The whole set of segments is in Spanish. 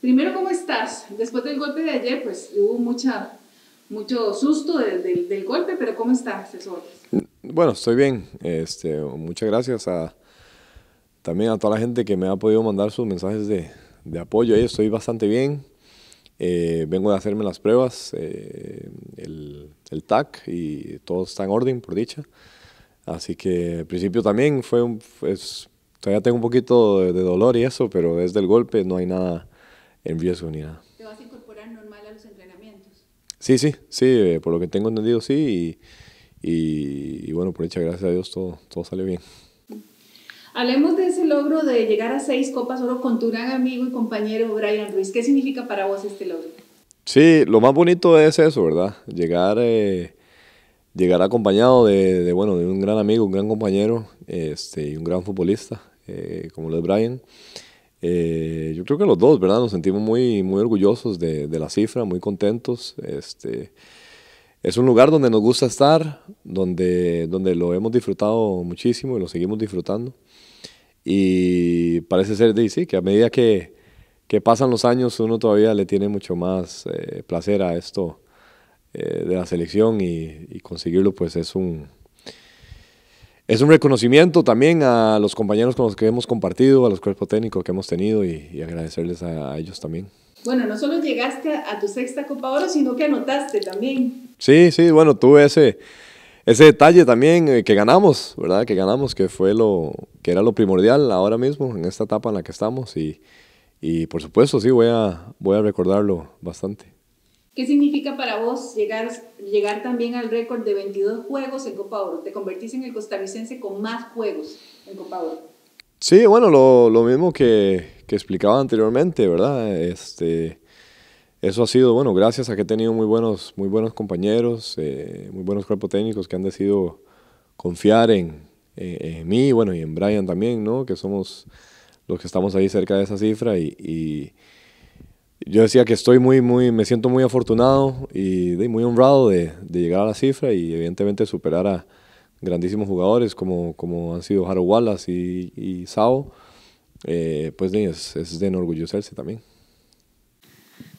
Primero, ¿cómo estás? Después del golpe de ayer, pues hubo mucha, mucho susto del golpe, pero ¿cómo estás, asesor? Bueno, estoy bien. Este, muchas gracias a, también a toda la gente que me ha podido mandar sus mensajes de, de apoyo. Ahí estoy bastante bien. Eh, vengo de hacerme las pruebas, eh, el, el, TAC y todo está en orden, por dicha. Así que al principio también fue, un, pues, todavía tengo un poquito de, de, dolor y eso, pero desde el golpe no hay nada en su unidad ¿Te vas a incorporar normal a los entrenamientos? Sí, sí, sí, eh, por lo que tengo entendido, sí. Y, bueno, por hecha, gracias a Dios, todo, todo sale bien. Hablemos de ese logro de llegar a seis Copas Oro con tu gran amigo y compañero Brian Ruiz. ¿Qué significa para vos este logro? Sí, lo más bonito es eso, ¿verdad? Llegar, eh, llegar acompañado de, bueno, de un gran amigo, un gran compañero este, y un gran futbolista, eh, como lo es Brian. Eh, yo creo que los dos, ¿verdad? Nos sentimos muy, muy orgullosos de, de, la cifra, muy contentos. Este, es un lugar donde nos gusta estar, donde, donde lo hemos disfrutado muchísimo y lo seguimos disfrutando. Y parece ser, de, sí, que a medida que, que, pasan los años uno todavía le tiene mucho más eh, placer a esto eh, de la selección y conseguirlo pues es un, es un reconocimiento también a los compañeros con los que hemos compartido, a los cuerpos técnicos que hemos tenido y, agradecerles a, ellos también. Bueno, no solo llegaste a tu sexta Copa Oro, sino que anotaste también. Sí, sí, bueno, tuve ese, ese detalle también eh, que ganamos, ¿verdad? Que ganamos, que fue lo que era lo primordial ahora mismo, en esta etapa en la que estamos. Y, y por supuesto, sí, voy a, voy a recordarlo bastante. ¿Qué significa para vos llegar, llegar también al récord de 22 juegos en Copa Oro? Te convertís en el costarricense con más juegos en Copa Oro. Sí, bueno, lo, mismo que, explicaba anteriormente, ¿verdad? Este, eso ha sido, bueno, gracias a que he tenido muy buenos, muy buenos compañeros, eh, muy buenos cuerpos técnicos que han decidido confiar en, en, mí, bueno, y en Brian también, ¿no? Que somos los que estamos ahí cerca de esa cifra y yo decía que estoy muy, muy, me siento muy afortunado y muy honrado de, llegar a la cifra y evidentemente superar a grandísimos jugadores como, como han sido Harold Wallace y, Sao. Eh, pues es, es de enorgullecerse también.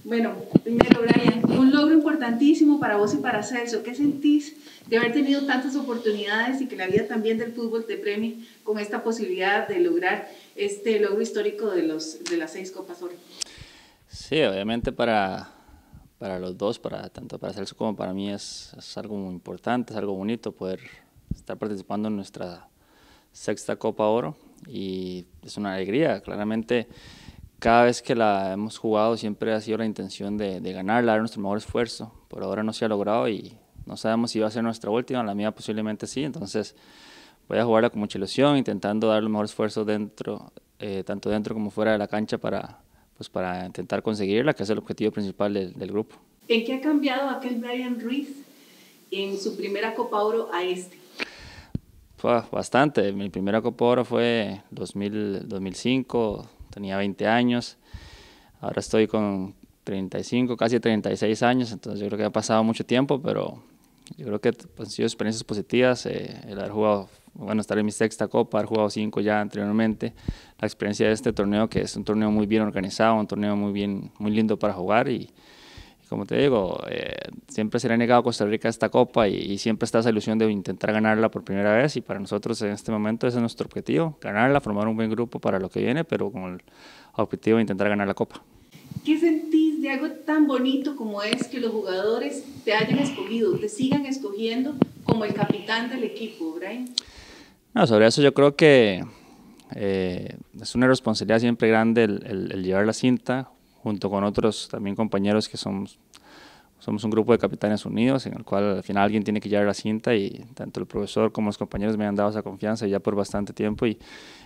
Bueno, primero, Brian, un logro importantísimo para vos y para Celso. ¿Qué sentís de haber tenido tantas oportunidades y que la vida también del fútbol te premie con esta posibilidad de lograr este logro histórico de, los, de las seis Copas Oro? Sí, obviamente para, para los dos, para tanto para Celso como para mí es, algo muy importante, es algo bonito poder estar participando en nuestra sexta Copa Oro y es una alegría, claramente cada vez que la hemos jugado siempre ha sido la intención de, de ganarla, dar nuestro mejor esfuerzo. Por ahora no se ha logrado y no sabemos si va a ser nuestra última, la mía posiblemente sí. Entonces voy a jugarla con mucha ilusión, intentando dar el mejor esfuerzo dentro, eh, tanto dentro como fuera de la cancha para, pues para intentar conseguirla, que es el objetivo principal del, grupo. ¿En qué ha cambiado aquel Brian Ruiz en su primera Copa Oro a este? bastante. Mi primera Copa Oro fue 2000, 2005, tenía 20 años. Ahora estoy con 35, casi 36 años, entonces yo creo que ha pasado mucho tiempo, pero yo creo que pues, han sido experiencias positivas. Eh, el haber jugado bueno, estar en mi sexta copa, haber jugado cinco ya anteriormente. La experiencia de este torneo, que es un torneo muy bien organizado, un torneo muy, bien, muy lindo para jugar y, como te digo, eh, siempre se le ha negado a Costa Rica esta copa y, siempre está esa ilusión de intentar ganarla por primera vez y para nosotros en este momento ese es nuestro objetivo, ganarla, formar un buen grupo para lo que viene, pero con el objetivo de intentar ganar la copa. ¿Qué sentís de algo tan bonito como es que los jugadores te hayan escogido, te sigan escogiendo como el capitán del equipo, Brian? sobre eso yo creo que eh, es una responsabilidad siempre grande el, llevar la cinta, junto con otros también compañeros que somos, somos un grupo de capitanes unidos, en el cual al final alguien tiene que llevar la cinta y tanto el profesor como los compañeros me han dado esa confianza ya por bastante tiempo y,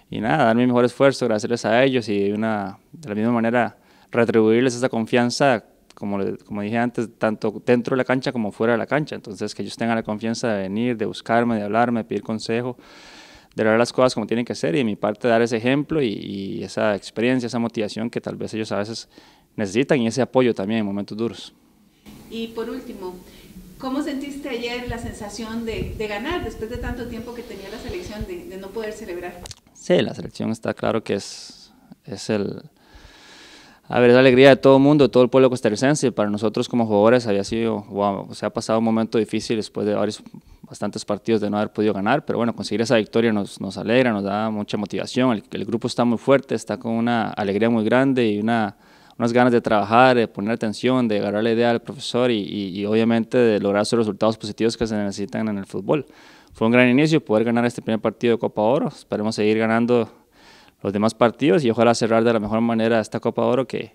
nada, dar mi mejor esfuerzo, agradecerles a ellos y una, de la misma manera retribuirles esa confianza como, como, dije antes, tanto dentro de la cancha como fuera de la cancha. Entonces, que ellos tengan la confianza de venir, de buscarme, de hablarme, de pedir consejo de dar las cosas como tienen que ser y de mi parte dar ese ejemplo y, esa experiencia, esa motivación que tal vez ellos a veces necesitan y ese apoyo también en momentos duros. Y por último, ¿Cómo sentiste ayer la sensación de, ganar después de tanto tiempo que tenía la selección de, no poder celebrar? Sí, la selección está claro que es, es el, a es la alegría de todo el mundo, todo el pueblo costarricense. Para nosotros como jugadores había sido, se ha pasado un momento difícil después de varios, bastantes partidos de no haber podido ganar, pero bueno, conseguir esa victoria nos, alegra, nos da mucha motivación. El, grupo está muy fuerte, está con una alegría muy grande y una, unas ganas de trabajar, de poner atención, de agarrar la idea al profesor y obviamente de lograr esos resultados positivos que se necesitan en el fútbol. Fue un gran inicio poder ganar este primer partido de Copa Oro. Esperemos seguir ganando los demás partidos y ojalá cerrar de la mejor manera esta Copa de Oro que,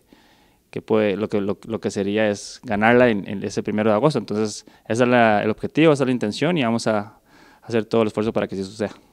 puede, lo, que, lo, que sería es ganarla en, ese primero de agosto. Entonces, ese es el objetivo, esa es la intención y vamos a hacer todo el esfuerzo para que eso suceda.